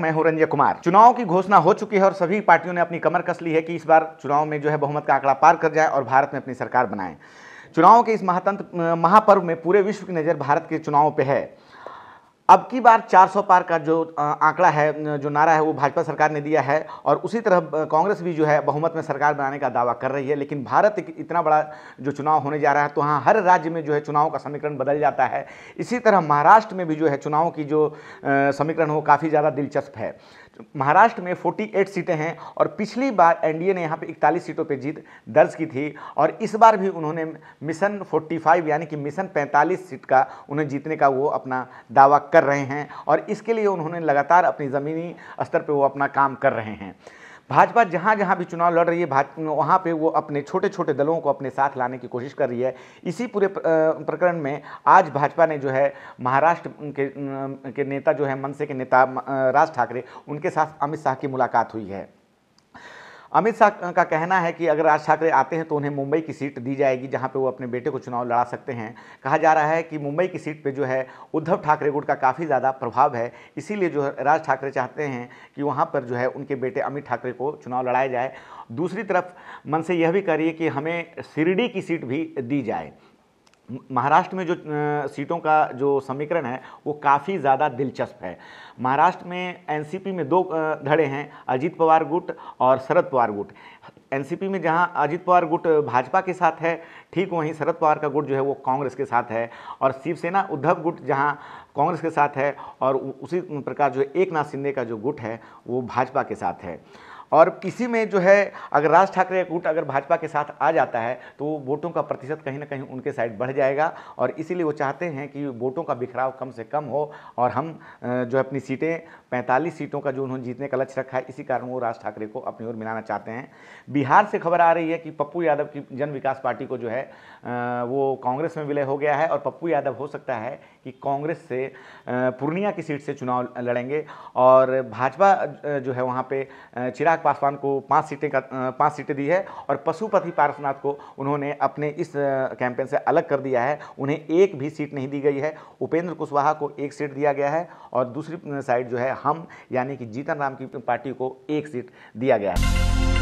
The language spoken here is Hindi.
मैं हूं रंजय कुमार चुनाव की घोषणा हो चुकी है और सभी पार्टियों ने अपनी कमर कस ली है कि इस बार चुनाव में जो है बहुमत का आंकड़ा पार कर जाए और भारत में अपनी सरकार बनाए चुनाव के इस महातंत्र महापर्व में पूरे विश्व की नज़र भारत के चुनाव पर है अब की बार 400 पार का जो आंकड़ा है जो नारा है वो भाजपा सरकार ने दिया है और उसी तरह कांग्रेस भी जो है बहुमत में सरकार बनाने का दावा कर रही है लेकिन भारत इतना बड़ा जो चुनाव होने जा रहा है तो हाँ हर राज्य में जो है चुनाव का समीकरण बदल जाता है इसी तरह महाराष्ट्र में भी जो है चुनाव की जो समीकरण हो काफ़ी ज़्यादा दिलचस्प है महाराष्ट्र में 48 सीटें हैं और पिछली बार एनडीए ने यहाँ पे 41 सीटों पे जीत दर्ज की थी और इस बार भी उन्होंने मिशन 45 यानी कि मिशन 45 सीट का उन्हें जीतने का वो अपना दावा कर रहे हैं और इसके लिए उन्होंने लगातार अपनी ज़मीनी स्तर पर वो अपना काम कर रहे हैं भाजपा जहाँ जहाँ भी चुनाव लड़ रही है भाज वहाँ पर वो अपने छोटे छोटे दलों को अपने साथ लाने की कोशिश कर रही है इसी पूरे प्रकरण में आज भाजपा ने जो है महाराष्ट्र के के नेता जो है मनसे के नेता राज ठाकरे उनके साथ अमित शाह की मुलाकात हुई है अमित शाह का कहना है कि अगर राज ठाकरे आते हैं तो उन्हें मुंबई की सीट दी जाएगी जहां पे वो अपने बेटे को चुनाव लड़ा सकते हैं कहा जा रहा है कि मुंबई की सीट पे जो है उद्धव ठाकरे गुट का काफ़ी ज़्यादा प्रभाव है इसीलिए जो है राज ठाकरे चाहते हैं कि वहाँ पर जो है उनके बेटे अमित ठाकरे को चुनाव लड़ाया जाए दूसरी तरफ मन से यह भी करिए कि हमें सिरडी की सीट भी दी जाए महाराष्ट्र में जो सीटों का जो समीकरण है वो काफ़ी ज़्यादा दिलचस्प है महाराष्ट्र में एनसीपी में दो धड़े हैं अजीत पवार गुट और शरद पवार गुट एनसीपी में जहां अजीत पवार गुट भाजपा के साथ है ठीक वहीं शरद पवार का गुट जो है वो कांग्रेस के साथ है और शिवसेना उद्धव गुट जहां कांग्रेस के साथ है और उसी प्रकार जो एक नाथ शिंदे का जो गुट है वो भाजपा के साथ है और इसी में जो है अगर राज ठाकरे का गुट अगर भाजपा के साथ आ जाता है तो वोटों का प्रतिशत कहीं ना कहीं उनके साइड बढ़ जाएगा और इसीलिए वो चाहते हैं कि वोटों का बिखराव कम से कम हो और हम जो अपनी सीटें 45 सीटों का जो उन्होंने जीतने का लक्ष्य रखा है इसी कारण वो राज ठाकरे को अपनी ओर मिलाना चाहते हैं बिहार से खबर आ रही है कि पप्पू यादव की जन विकास पार्टी को जो है वो कांग्रेस में विलय हो गया है और पप्पू यादव हो सकता है कि कांग्रेस से पूर्णिया की सीट से चुनाव लड़ेंगे और भाजपा जो है वहाँ पर चिराग चिराग पासवान को पाँच सीटें का पाँच सीटें दी है और पशुपति पार्श्वनाथ को उन्होंने अपने इस कैंपेन से अलग कर दिया है उन्हें एक भी सीट नहीं दी गई है उपेंद्र कुशवाहा को एक सीट दिया गया है और दूसरी साइड जो है हम यानी कि जीतन राम की पार्टी को एक सीट दिया गया है